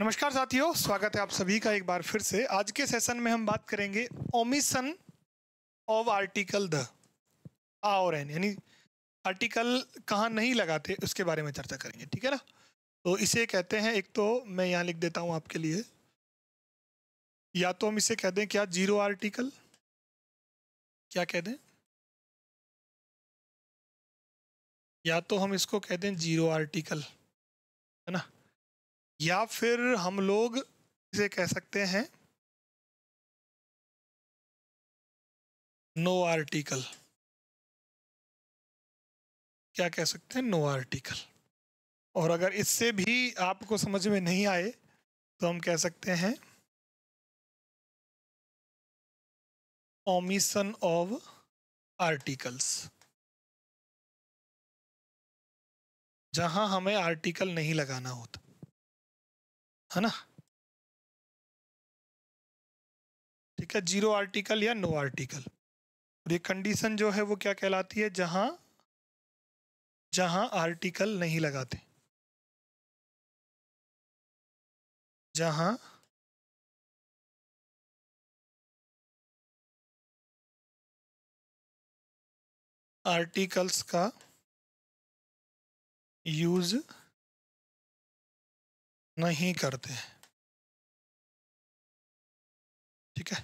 नमस्कार साथियों स्वागत है आप सभी का एक बार फिर से आज के सेशन में हम बात करेंगे omission of article the a और एन यानी आर्टिकल कहाँ नहीं लगाते उसके बारे में चर्चा करेंगे ठीक है ना तो इसे कहते हैं एक तो मैं यहाँ लिख देता हूँ आपके लिए या तो हम इसे कह दें क्या जीरो आर्टिकल क्या कह दें या तो हम इसको कह दें जीरो आर्टिकल या फिर हम लोग इसे कह सकते हैं नो आर्टिकल क्या कह सकते हैं नो आर्टिकल और अगर इससे भी आपको समझ में नहीं आए तो हम कह सकते हैं ओमिशन ऑफ आर्टिकल्स जहां हमें आर्टिकल नहीं लगाना होता है ना ठीक है जीरो आर्टिकल या नो आर्टिकल और ये कंडीशन जो है वो क्या कहलाती है जहां जहां आर्टिकल नहीं लगाते जहां आर्टिकल्स का यूज़ नहीं करते ठीक है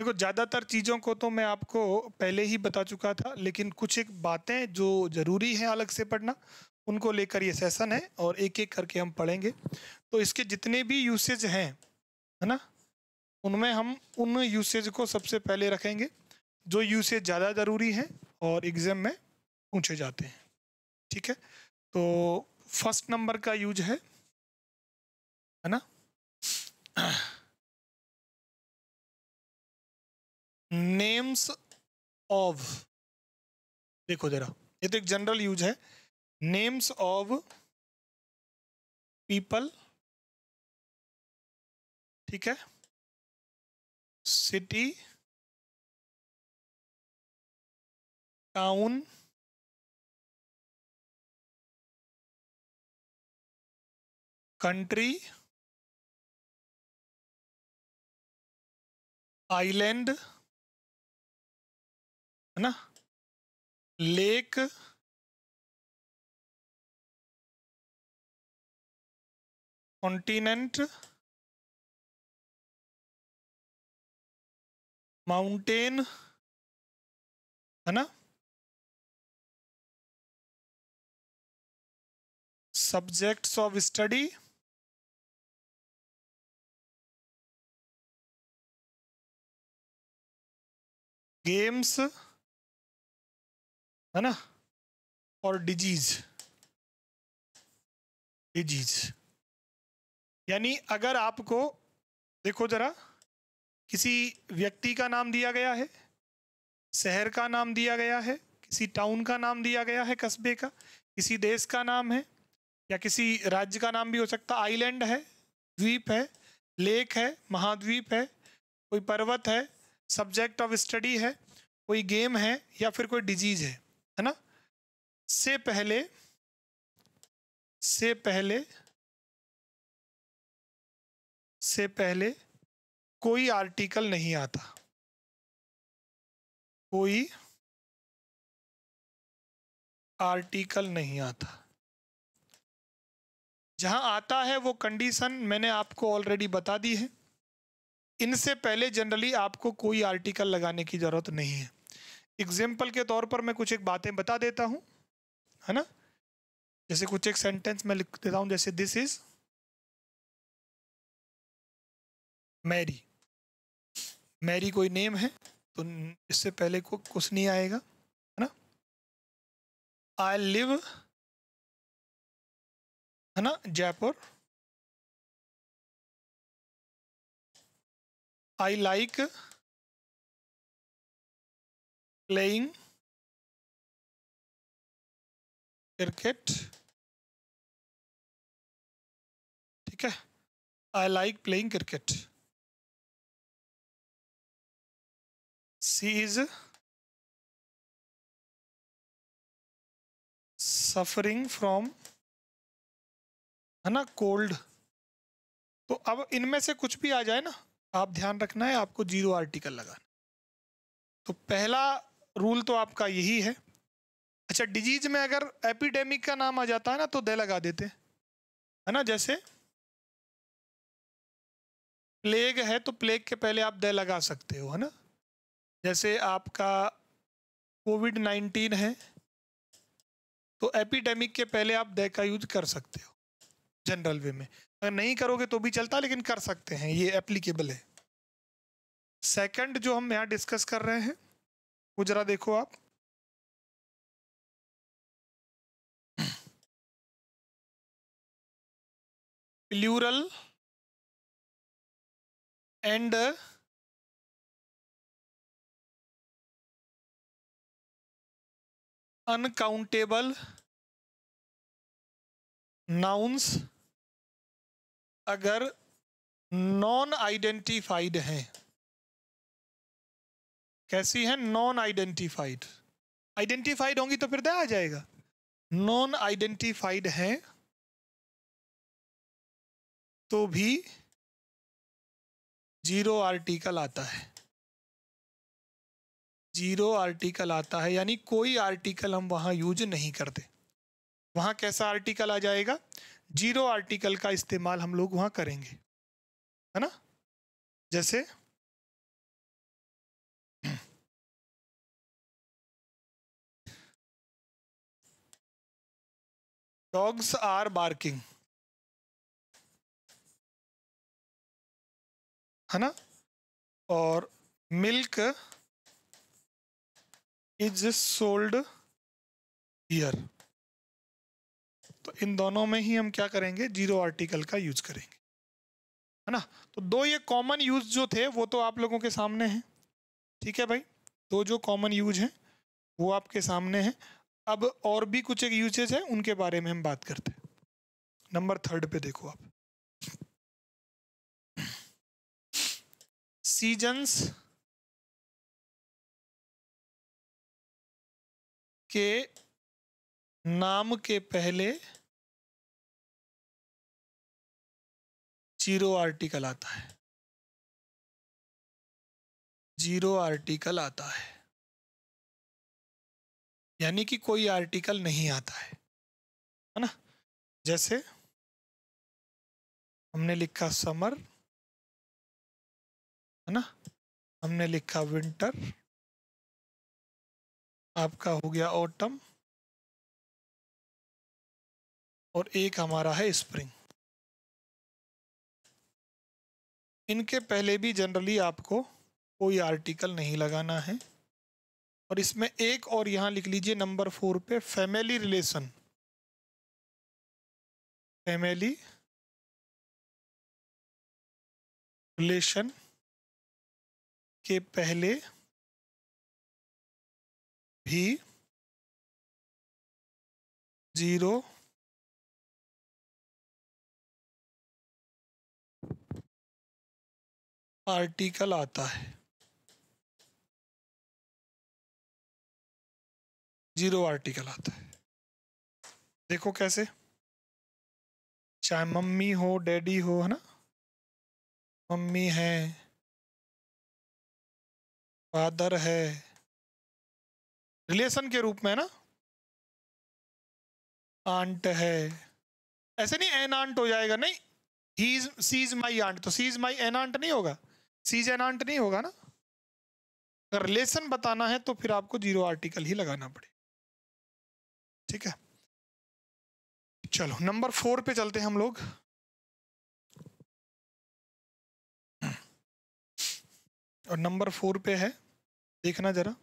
देखो ज़्यादातर चीज़ों को तो मैं आपको पहले ही बता चुका था लेकिन कुछ एक बातें जो ज़रूरी हैं अलग से पढ़ना उनको लेकर ये सेशन है और एक एक करके हम पढ़ेंगे तो इसके जितने भी यूसेज हैं है ना उनमें हम उन यूसेज को सबसे पहले रखेंगे जो यूसेज ज़्यादा ज़रूरी हैं और एग्ज़ाम में पूछे जाते हैं ठीक है तो फर्स्ट नंबर का यूज है है ना नेम्स ऑफ देखो जरा ये तो एक जनरल यूज है नेम्स ऑफ पीपल ठीक है सिटी टाउन कंट्री आइलैंड है ना लेक कॉन्टिनेंट माउंटेन है ना सब्जेक्ट्स ऑफ स्टडी गेम्स है ना और डिजीज डिजीज यानी अगर आपको देखो जरा किसी व्यक्ति का नाम दिया गया है शहर का नाम दिया गया है किसी टाउन का नाम दिया गया है कस्बे का किसी देश का नाम है या किसी राज्य का नाम भी हो सकता आइलैंड है द्वीप है लेक है महाद्वीप है कोई पर्वत है सब्जेक्ट ऑफ स्टडी है कोई गेम है या फिर कोई डिजीज है है ना से पहले से पहले से पहले कोई आर्टिकल नहीं आता कोई आर्टिकल नहीं आता जहां आता है वो कंडीशन मैंने आपको ऑलरेडी बता दी है इनसे पहले जनरली आपको कोई आर्टिकल लगाने की ज़रूरत नहीं है एग्जाम्पल के तौर पर मैं कुछ एक बातें बता देता हूँ है ना जैसे कुछ एक सेंटेंस मैं लिख देता हूँ जैसे दिस इज मैरी मैरी कोई नेम है तो इससे पहले को कुछ नहीं आएगा है ना आई लिव है ना Jaipur I like playing cricket ठीक है I like playing cricket she is suffering from है ना कोल्ड तो अब इनमें से कुछ भी आ जाए ना आप ध्यान रखना है आपको जीरो आर्टिकल लगाना तो पहला रूल तो आपका यही है अच्छा डिजीज में अगर एपिडेमिक का नाम आ जाता है ना तो दे लगा देते है ना जैसे प्लेग है तो प्लेग के पहले आप दे लगा सकते हो है ना जैसे आपका कोविड नाइन्टीन है तो एपिडेमिक के पहले आप दे का यूज कर सकते हो जनरल वे में अगर नहीं करोगे तो भी चलता लेकिन कर सकते हैं ये एप्लीकेबल है सेकंड जो हम यहाँ डिस्कस कर रहे हैं वो जरा देखो आप प्लूरल एंड अनकाउंटेबल नाउन्स अगर नॉन आइडेंटिफाइड हैं कैसी है नॉन आइडेंटिफाइड आइडेंटिफाइड होंगी तो फिर दया आ जाएगा नॉन आइडेंटिफाइड हैं तो भी जीरो आर्टिकल आता है जीरो आर्टिकल आता है यानी कोई आर्टिकल हम वहां यूज नहीं करते वहां कैसा आर्टिकल आ जाएगा जीरो आर्टिकल का इस्तेमाल हम लोग वहाँ करेंगे है ना जैसे डॉग्स आर बार्किंग है ना और मिल्क इज सोल्ड हियर तो इन दोनों में ही हम क्या करेंगे जीरो आर्टिकल का यूज करेंगे है ना तो दो ये कॉमन यूज जो थे वो तो आप लोगों के सामने हैं ठीक है भाई दो जो कॉमन यूज हैं वो आपके सामने हैं अब और भी कुछ एक यूजेज हैं उनके बारे में हम बात करते हैं नंबर थर्ड पे देखो आप सीजन्स के नाम के पहले जीरो आर्टिकल आता है जीरो आर्टिकल आता है यानी कि कोई आर्टिकल नहीं आता है है ना जैसे हमने लिखा समर है ना हमने लिखा विंटर आपका हो गया ऑटम और एक हमारा है स्प्रिंग इनके पहले भी जनरली आपको कोई आर्टिकल नहीं लगाना है और इसमें एक और यहाँ लिख लीजिए नंबर फोर पे फैमिली रिलेशन फैमिली रिलेशन के पहले भी जीरो आर्टिकल आता है जीरो आर्टिकल आता है देखो कैसे चाहे मम्मी हो डैडी हो है ना मम्मी है फादर है रिलेशन के रूप में है ना आंट है ऐसे नहीं एन आंट हो जाएगा नहीं ही सीज माई आंट तो सीज माई एन आंट नहीं होगा सीज आंट नहीं होगा ना अगर रिलेशन बताना है तो फिर आपको जीरो आर्टिकल ही लगाना पड़ेगा ठीक है चलो नंबर फोर पे चलते हैं हम लोग और नंबर फोर पे है देखना जरा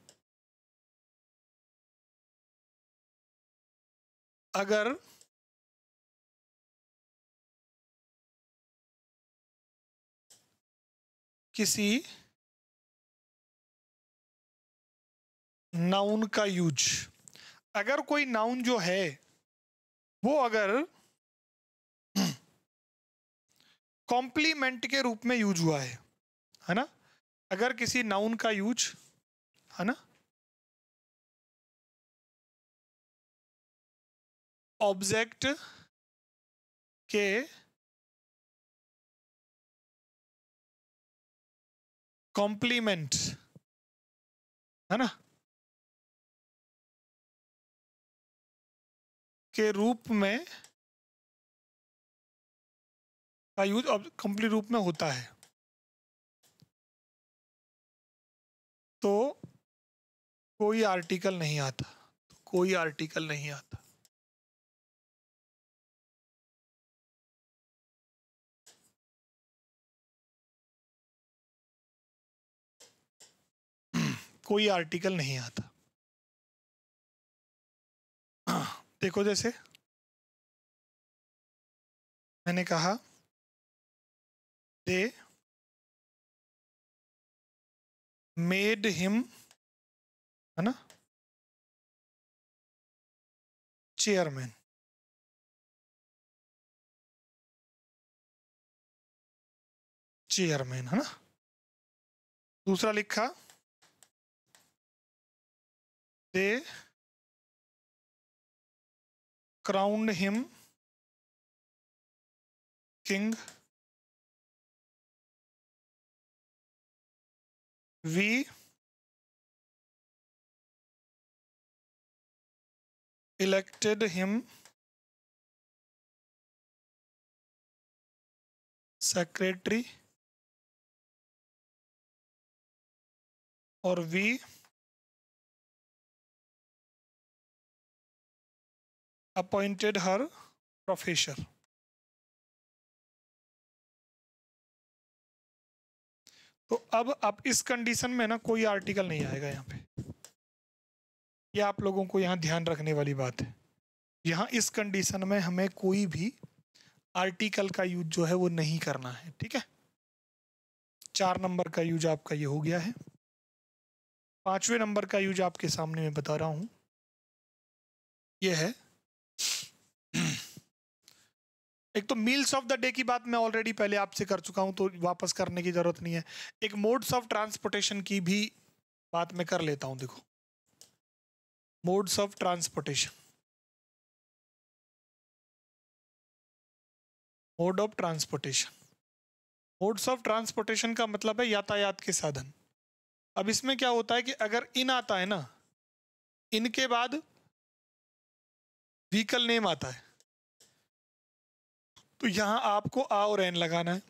अगर किसी नाउन का यूज अगर कोई नाउन जो है वो अगर कॉम्प्लीमेंट के रूप में यूज हुआ है है ना अगर किसी नाउन का यूज है ना ऑब्जेक्ट के कॉम्प्लीमेंट है ना के रूप में का यूज कंप्लीट रूप में होता है तो कोई आर्टिकल नहीं आता कोई आर्टिकल नहीं आता कोई आर्टिकल नहीं आता हाँ, देखो जैसे मैंने कहा दे मेड हिम है ना चेयरमैन चेयरमैन है ना दूसरा लिखा they crowned him king we elected him secretary or we appointed her professor. तो अब आप इस कंडीशन में ना कोई आर्टिकल नहीं आएगा यहाँ पे ये आप लोगों को यहाँ ध्यान रखने वाली बात है यहाँ इस कंडीशन में हमें कोई भी आर्टिकल का यूज जो है वो नहीं करना है ठीक है चार नंबर का यूज आपका ये हो गया है पांचवें नंबर का यूज आपके सामने मैं बता रहा हूँ यह है एक तो मील्स ऑफ द डे की बात मैं ऑलरेडी पहले आपसे कर चुका हूं तो वापस करने की ज़रूरत नहीं है एक मोड्स ऑफ ट्रांसपोर्टेशन की भी बात मैं कर लेता हूं देखो modes of transportation mode of transportation modes of transportation का मतलब है यातायात के साधन अब इसमें क्या होता है कि अगर इन आता है ना इनके बाद व्हीकल नेम आता है तो यहाँ आपको आ और एन लगाना है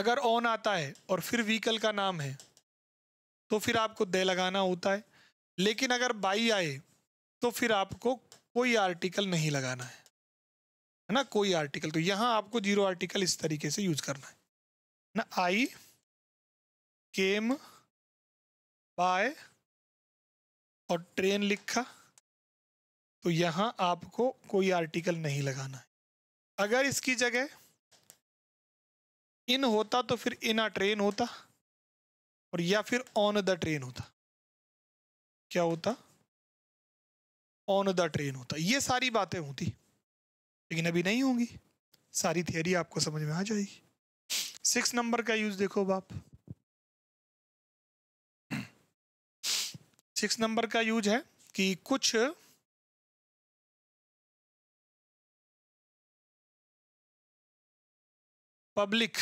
अगर ऑन आता है और फिर व्हीकल का नाम है तो फिर आपको दे लगाना होता है लेकिन अगर बाई आए तो फिर आपको कोई आर्टिकल नहीं लगाना है है ना कोई आर्टिकल तो यहाँ आपको जीरो आर्टिकल इस तरीके से यूज करना है ना आई केम बाय और ट्रेन लिखा तो यहाँ आपको कोई आर्टिकल नहीं लगाना है अगर इसकी जगह इन होता तो फिर इन आ ट्रेन होता और या फिर ऑन द ट्रेन होता क्या होता ऑन द ट्रेन होता ये सारी बातें होती लेकिन अभी नहीं होंगी सारी थियरी आपको समझ में आ जाएगी सिक्स नंबर का यूज देखो बाप सिक्स नंबर का यूज है कि कुछ पब्लिक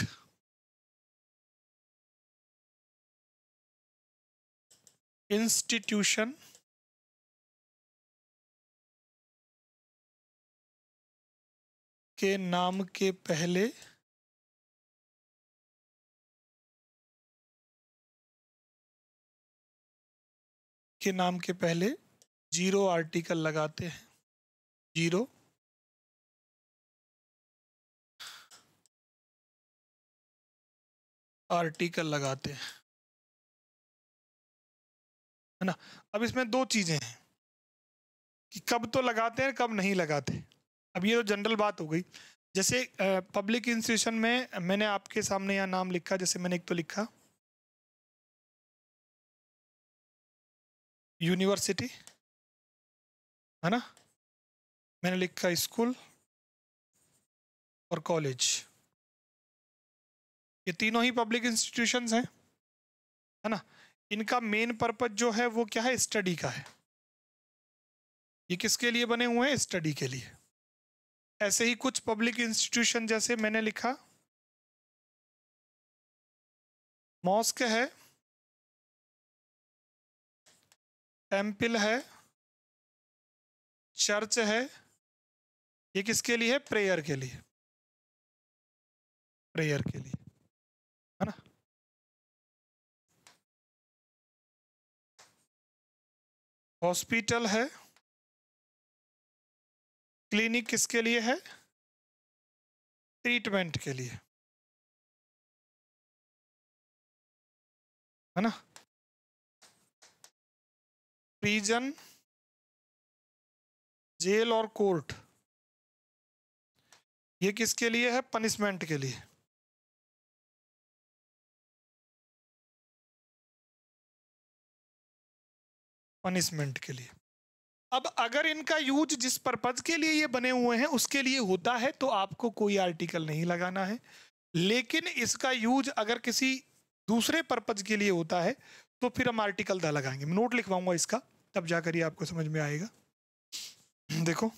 इंस्टीट्यूशन के नाम के पहले के नाम के पहले जीरो आर्टिकल लगाते हैं जीरो आर्टिकल लगाते हैं है ना अब इसमें दो चीज़ें हैं कि कब तो लगाते हैं कब नहीं लगाते अब ये तो जनरल बात हो गई जैसे पब्लिक इंस्टीट्यूशन में मैंने आपके सामने यहाँ नाम लिखा जैसे मैंने एक तो लिखा यूनिवर्सिटी है ना मैंने लिखा स्कूल और कॉलेज ये तीनों ही पब्लिक इंस्टीट्यूशंस हैं है ना इनका मेन पर्पज जो है वो क्या है स्टडी का है ये किसके लिए बने हुए हैं स्टडी के लिए ऐसे ही कुछ पब्लिक इंस्टीट्यूशन जैसे मैंने लिखा मॉस्क है टेम्पल है चर्च है ये किसके लिए है प्रेयर के लिए प्रेयर के लिए है ना हॉस्पिटल है क्लिनिक किसके लिए है ट्रीटमेंट के लिए है ना प्रिजन जेल और कोर्ट ये किसके लिए है पनिशमेंट के लिए पनिशमेंट के लिए अब अगर इनका यूज जिस पर्पज के लिए ये बने हुए हैं उसके लिए होता है तो आपको कोई आर्टिकल नहीं लगाना है लेकिन इसका यूज अगर किसी दूसरे परपज के लिए होता है तो फिर हम आर्टिकल द लगाएंगे नोट लिखवाऊंगा इसका तब जाकर ये आपको समझ में आएगा देखो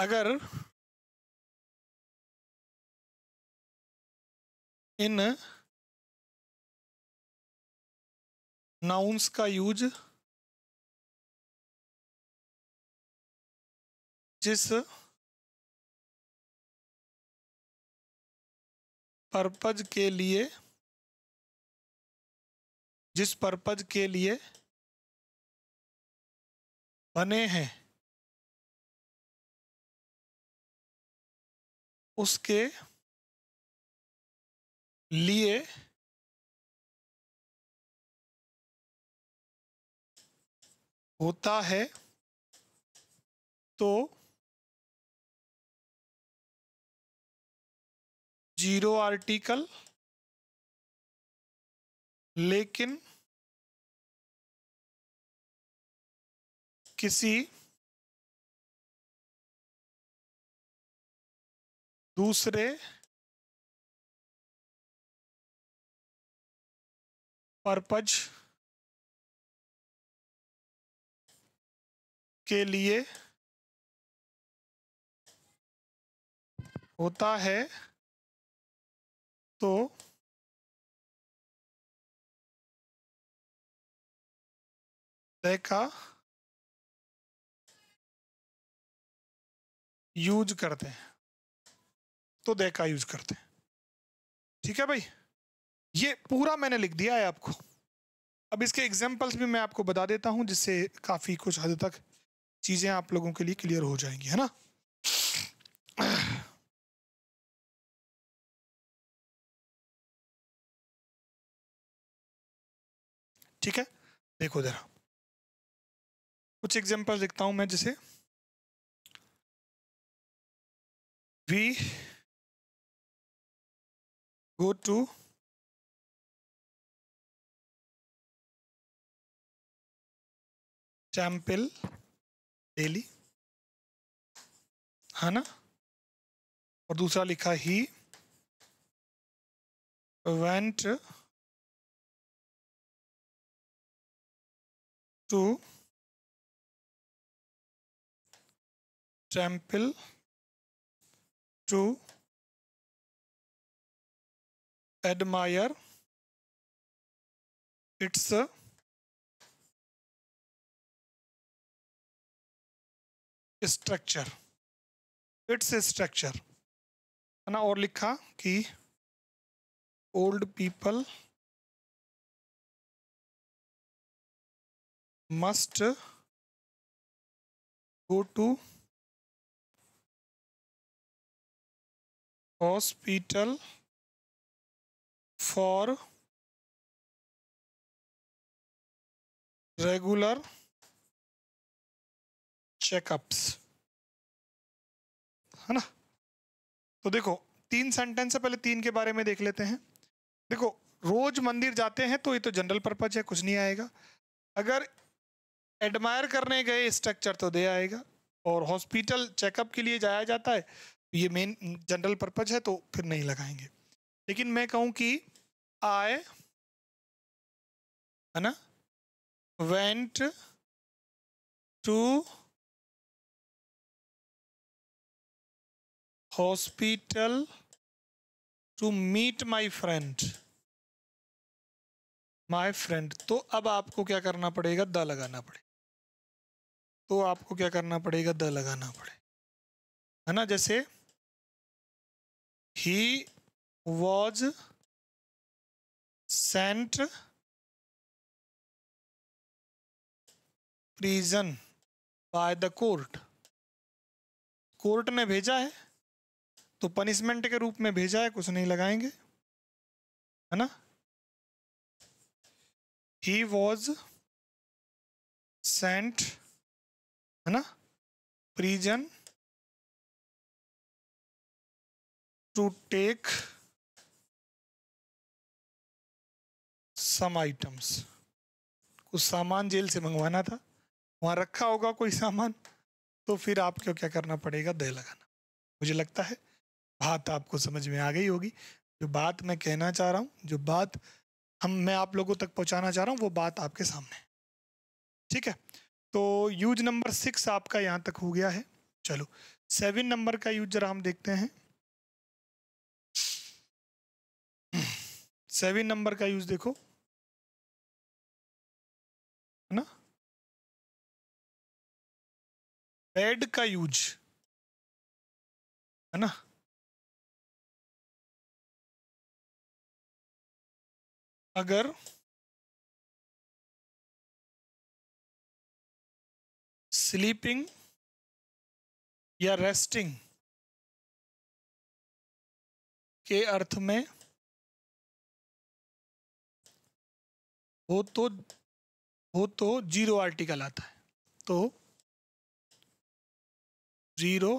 अगर इन नाउंस का यूज जिस पर्पज के लिए जिस पर्पज के लिए बने हैं उसके लिए होता है तो जीरो आर्टिकल लेकिन किसी दूसरे पर्पज के लिए होता है तो का यूज करते हैं तो दे का यूज करते हैं ठीक है भाई ये पूरा मैंने लिख दिया है आपको अब इसके एग्जाम्पल्स भी मैं आपको बता देता हूं जिससे काफ़ी कुछ हद तक चीज़ें आप लोगों के लिए क्लियर हो जाएंगी है ना ठीक है देखो ज़रा कुछ एग्जांपल देखता हूं मैं जैसे we go to temple daily है ना और दूसरा लिखा ही went to temple to admire its structure its structure है ना और लिखा कि old people must go to hospital for regular checkups है ना तो देखो तीन सेंटेंस से पहले तीन के बारे में देख लेते हैं देखो रोज मंदिर जाते हैं तो ये तो जनरल पर्पज है कुछ नहीं आएगा अगर एडमायर करने गए स्ट्रक्चर तो दे आएगा और हॉस्पिटल चेकअप के लिए जाया जाता है तो ये मेन जनरल पर्पज है तो फिर नहीं लगाएंगे लेकिन मैं कहूँ कि आए है ना went to hospital to meet my friend my friend तो अब आपको क्या करना पड़ेगा द लगाना पड़ेगा तो आपको क्या करना पड़ेगा द लगाना पड़ेगा है ना जैसे he was sent prison by the court court ने भेजा है तो पनिशमेंट के रूप में भेजा है कुछ नहीं लगाएंगे है ना ही वॉज सेंट है ना prison to take some items कुछ सामान जेल से मंगवाना था वहां रखा होगा कोई सामान तो फिर आपको क्या करना पड़ेगा दे लगाना मुझे लगता है बात आपको समझ में आ गई होगी जो बात मैं कहना चाह रहा हूँ जो बात हम मैं आप लोगों तक पहुँचाना चाह रहा हूँ वो बात आपके सामने ठीक है तो यूज नंबर सिक्स आपका यहाँ तक हो गया है चलो सेवन नंबर का यूज जरा हम देखते हैं सेवन नंबर का यूज देखो है ना बेड का यूज है ना अगर स्लीपिंग या रेस्टिंग के अर्थ में हो तो हो तो जीरो आर्टिकल आता है तो जीरो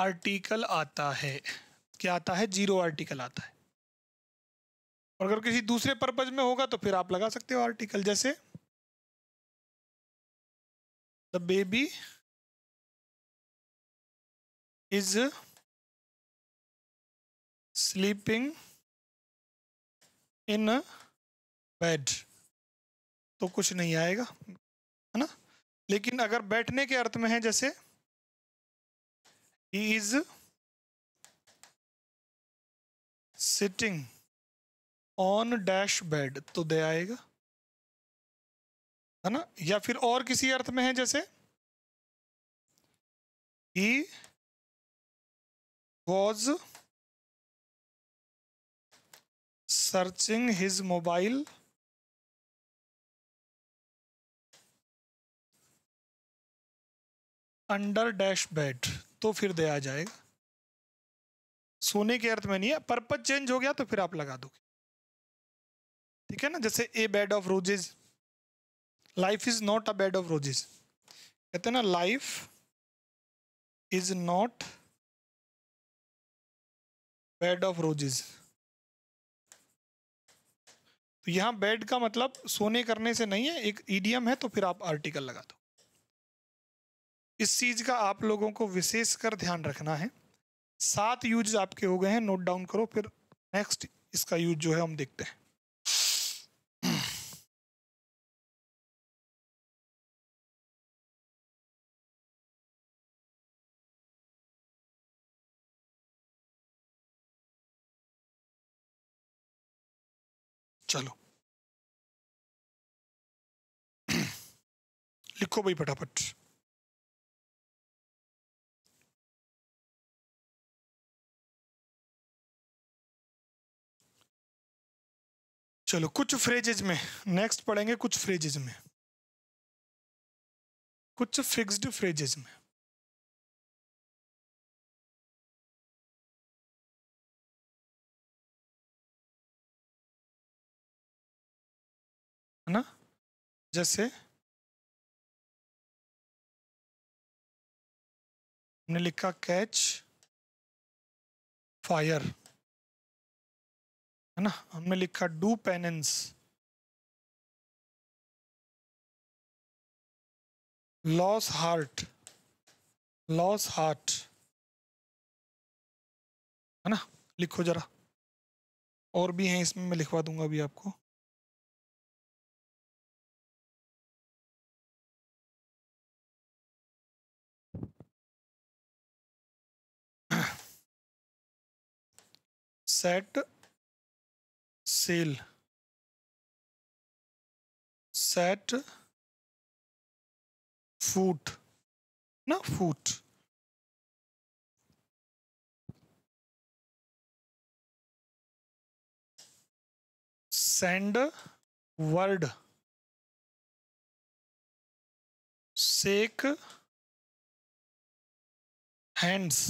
आर्टिकल आता है क्या आता है जीरो आर्टिकल आता है और अगर किसी दूसरे पर्पज में होगा तो फिर आप लगा सकते हो आर्टिकल जैसे the baby is sleeping in bed तो कुछ नहीं आएगा है ना लेकिन अगर बैठने के अर्थ में है जैसे he is sitting on dash bed तो दे आएगा है ना या फिर और किसी अर्थ में है जैसे he was searching his mobile under dash bed तो फिर दे आ जाएगा सोने के अर्थ में नहीं है पर्पज चेंज हो गया तो फिर आप लगा दोगे ठीक है ना जैसे a bed of roses life is not a bed of roses कहते हैं ना life is not bed of roses तो यहां बेड का मतलब सोने करने से नहीं है एक ईडियम है तो फिर आप आर्टिकल लगा दो इस चीज का आप लोगों को विशेषकर ध्यान रखना है सात यूज आपके हो गए हैं नोट डाउन करो फिर नेक्स्ट इसका यूज जो है हम देखते हैं चलो लिखो भाई फटाफट चलो कुछ फ्रेजेज में नेक्स्ट पढ़ेंगे कुछ फ्रेजेज में कुछ फिक्स्ड फ्रेजेज में है ना जैसे हमने लिखा कैच फायर है ना हमने लिखा do penance lose heart lose heart है ना लिखो जरा और भी हैं इसमें मैं लिखवा दूंगा अभी आपको सेट सेल सेट फूट ना foot send word shake hands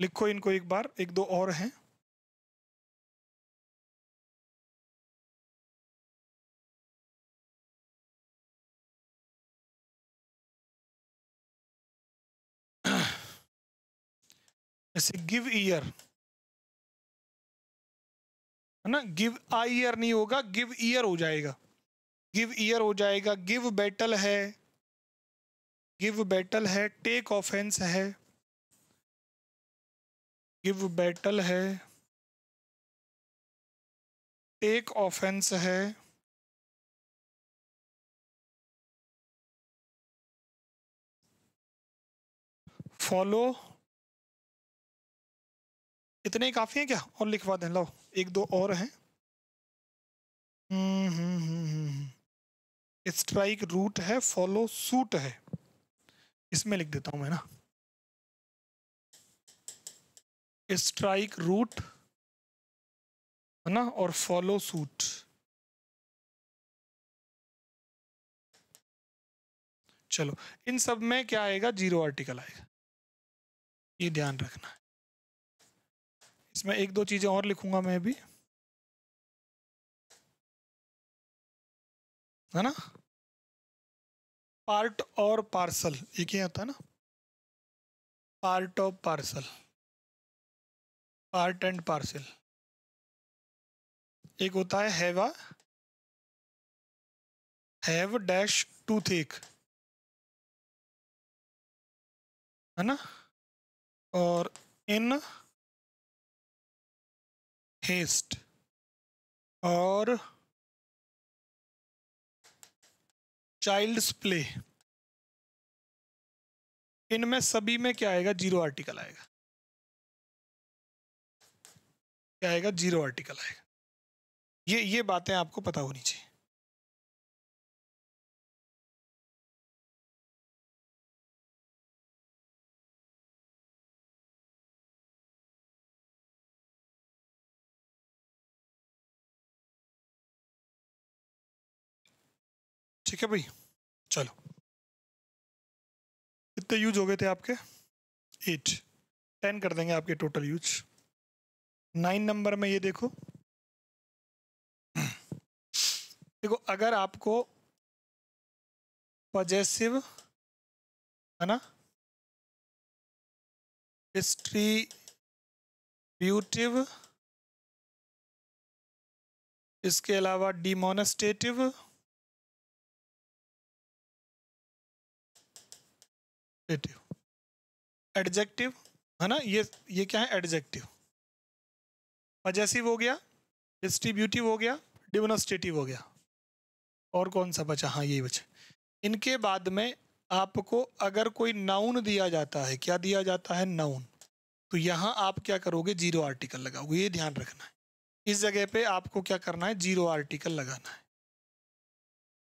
लिखो इनको एक बार एक दो और हैं जैसे गिव ईयर है ना गिव आई ईयर नहीं होगा गिव ईयर हो जाएगा गिव ईयर हो जाएगा गिव बैटल है गिव बैटल है टेक ऑफेंस है गिव बैटल है टेक ऑफेंस है फॉलो इतने ही काफ़ी हैं क्या और लिखवा दें लो एक दो और हैं हम्म, हम्म, हम्म, स्ट्राइक रूट है फॉलो सूट है इसमें लिख देता हूँ मैं ना स्ट्राइक रूट है ना और फॉलो सूट चलो इन सब में क्या आएगा जीरो आर्टिकल आएगा ये ध्यान रखना है इसमें एक दो चीज़ें और लिखूंगा मैं भी है ना पार्ट और पार्सल एक ही आता है ना part of parcel part and parcel एक होता है have a have dash to थेक है ना और इन हेस्ट और चाइल्ड्स प्ले इनमें सभी में क्या आएगा जीरो आर्टिकल आएगा क्या आएगा जीरो आर्टिकल आएगा ये ये बातें आपको पता होनी चाहिए ठीक है भाई चलो कितने यूज हो गए थे आपके एट टेन कर देंगे आपके टोटल यूज नाइन नंबर में ये देखो देखो अगर आपको पजेसिव है ना डिस्ट्रीब्यूटिव इसके अलावा डिमोनस्टेटिव एडजेक्टिव एडजेक्टिव है ना ये ये क्या है एडजेक्टिव पजेसिव हो गया डिस्ट्रीब्यूटिव हो गया डिमोनस्ट्रेटिव हो गया और कौन सा बचा हाँ यही बचा इनके बाद में आपको अगर कोई नाउन दिया जाता है क्या दिया जाता है नाउन तो यहाँ आप क्या करोगे जीरो आर्टिकल लगाओगे ये ध्यान रखना है इस जगह पे आपको क्या करना है जीरो आर्टिकल लगाना है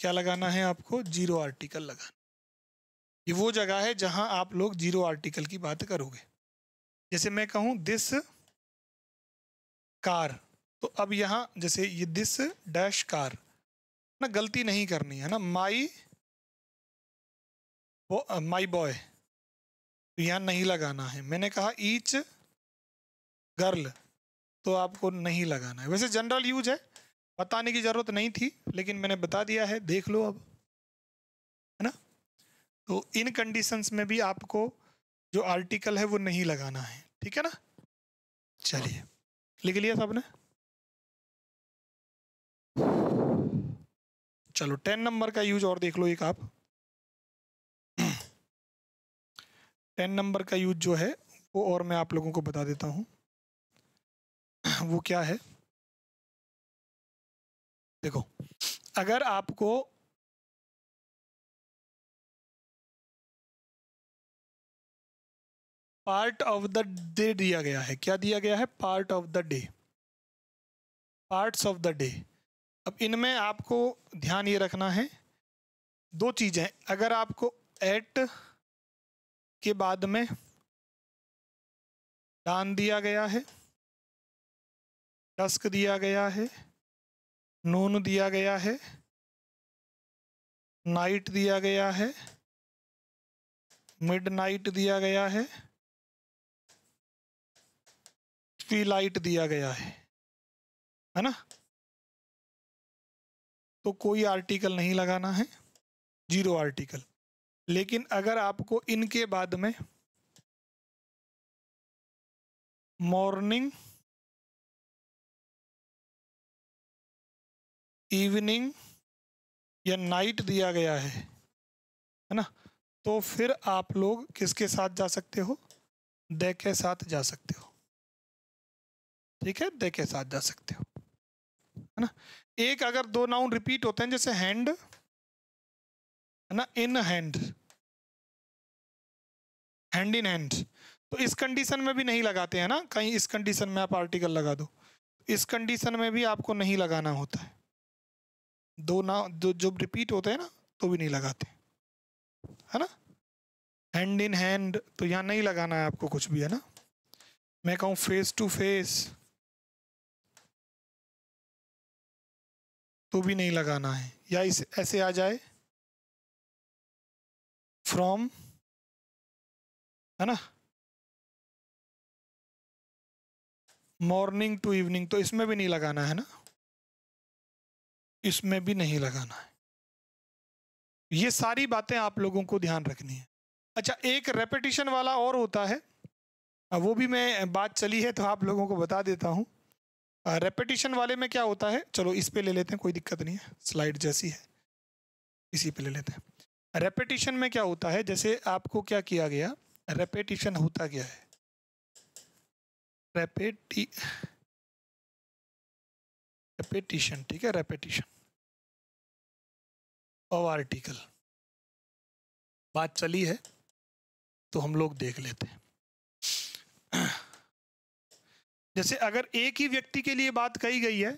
क्या लगाना है आपको जीरो आर्टिकल लगाना ये वो जगह है जहां आप लोग जीरो आर्टिकल की बात करोगे जैसे मैं कहूं दिस कार तो अब यहाँ जैसे ये दिस डैश कार ना गलती नहीं करनी है ना माई माई बॉय तो यहाँ नहीं लगाना है मैंने कहा ईच गर्ल तो आपको नहीं लगाना है वैसे जनरल यूज है बताने की ज़रूरत नहीं थी लेकिन मैंने बता दिया है देख लो अब तो इन कंडीशंस में भी आपको जो आर्टिकल है वो नहीं लगाना है ठीक है ना चलिए लिख लिया सबने चलो टेन नंबर का यूज और देख लो एक आप टेन नंबर का यूज जो है वो और मैं आप लोगों को बता देता हूं वो क्या है देखो अगर आपको पार्ट ऑफ द डे दिया गया है क्या दिया गया है part of the day parts of the day अब इनमें आपको ध्यान ये रखना है दो चीज़ें अगर आपको एट के बाद में डान दिया गया है डस्क दिया गया है नून दिया गया है नाइट दिया गया है मिड नाइट दिया गया है एचपी लाइट दिया गया है है ना तो कोई आर्टिकल नहीं लगाना है जीरो आर्टिकल लेकिन अगर आपको इनके बाद में मॉर्निंग इवनिंग या नाइट दिया गया है है ना तो फिर आप लोग किसके साथ जा सकते हो दे के साथ जा सकते हो ठीक है दे के साथ जा सकते हो है ना एक अगर दो नाउन रिपीट होते हैं जैसे हैंड है ना in hand hand in hand तो इस कंडीशन में भी नहीं लगाते हैं ना कहीं इस कंडीशन में आप आर्टिकल लगा दो इस कंडीशन में भी आपको नहीं लगाना होता है दो ना दो जब रिपीट होते हैं ना तो भी नहीं लगाते है ना हैंड इन हैंड तो यहाँ नहीं लगाना है आपको कुछ भी है ना मैं कहूँ फेस टू फेस तो भी नहीं लगाना है या इस ऐसे आ जाए फ्रॉम है ना मॉर्निंग टू इवनिंग तो इसमें भी नहीं लगाना है ना इसमें भी नहीं लगाना है ये सारी बातें आप लोगों को ध्यान रखनी है अच्छा एक रेपिटेशन वाला और होता है वो भी मैं बात चली है तो आप लोगों को बता देता हूँ रेपिटेशन वाले में क्या होता है चलो इस पे ले लेते हैं कोई दिक्कत नहीं है स्लाइड जैसी है इसी पे ले लेते हैं रेपिटेशन में क्या होता है जैसे आपको क्या किया गया रेपिटेशन होता क्या है रेपेटी रेपेटिशन ठीक है रेपिटिशन और आर्टिकल बात चली है तो हम लोग देख लेते हैं जैसे अगर एक ही व्यक्ति के लिए बात कही गई है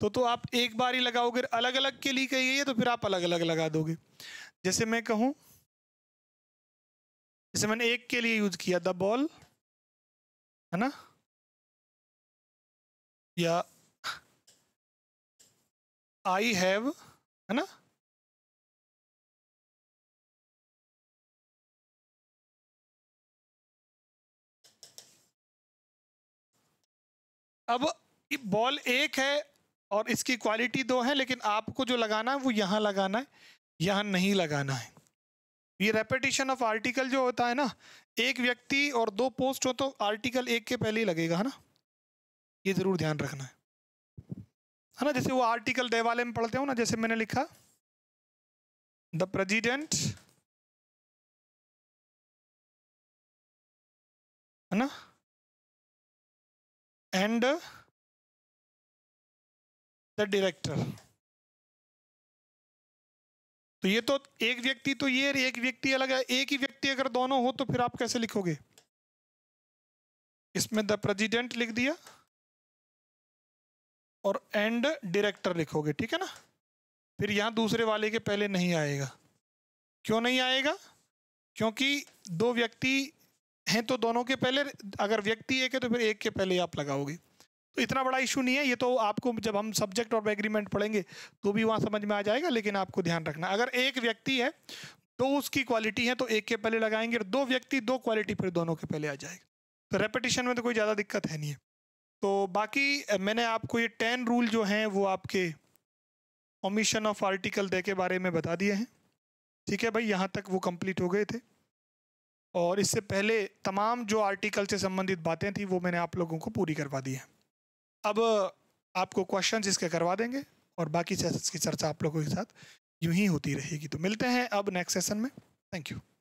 तो तो आप एक बार ही लगाओगे अलग अलग के लिए कही गई है तो फिर आप अलग अलग लगा दोगे जैसे मैं कहूँ जैसे मैंने एक के लिए यूज किया द बॉल है ना या आई हैव है ना अब बॉल एक है और इसकी क्वालिटी दो है लेकिन आपको जो लगाना है वो यहाँ लगाना है यहाँ नहीं लगाना है ये रेपिटेशन ऑफ आर्टिकल जो होता है ना एक व्यक्ति और दो पोस्ट हो तो आर्टिकल एक के पहले ही लगेगा है ना ये ज़रूर ध्यान रखना है है ना जैसे वो आर्टिकल दे वाले में पढ़ते हो ना जैसे मैंने लिखा द प्रेजिडेंट है ना and द डायरेक्टर तो ये तो एक व्यक्ति तो ये एक व्यक्ति अलग है एक ही व्यक्ति अगर दोनों हो तो फिर आप कैसे लिखोगे इसमें द प्रेजिडेंट लिख दिया और एंड डायरेक्टर लिखोगे ठीक है ना फिर यहां दूसरे वाले के पहले नहीं आएगा क्यों नहीं आएगा क्योंकि दो व्यक्ति हैं तो दोनों के पहले अगर व्यक्ति एक है तो फिर एक के पहले आप लगाओगे तो इतना बड़ा इशू नहीं है ये तो आपको जब हम सब्जेक्ट और एग्रीमेंट पढ़ेंगे तो भी वहाँ समझ में आ जाएगा लेकिन आपको ध्यान रखना अगर एक व्यक्ति है तो उसकी क्वालिटी है तो एक के पहले लगाएंगे और दो व्यक्ति दो क्वालिटी फिर दोनों के पहले आ जाएगा तो रेपिटेशन में तो कोई ज़्यादा दिक्कत है नहीं है तो बाकी मैंने आपको ये टेन रूल जो हैं वो आपके ओमिशन ऑफ आर्टिकल दे के बारे में बता दिए हैं ठीक है भाई यहाँ तक वो कंप्लीट हो गए थे और इससे पहले तमाम जो आर्टिकल से संबंधित बातें थी वो मैंने आप लोगों को पूरी करवा दी है अब आपको क्वेश्चन इसके करवा देंगे और बाकी सेशन की चर्चा आप लोगों के साथ यूं ही होती रहेगी तो मिलते हैं अब नेक्स्ट सेशन में थैंक यू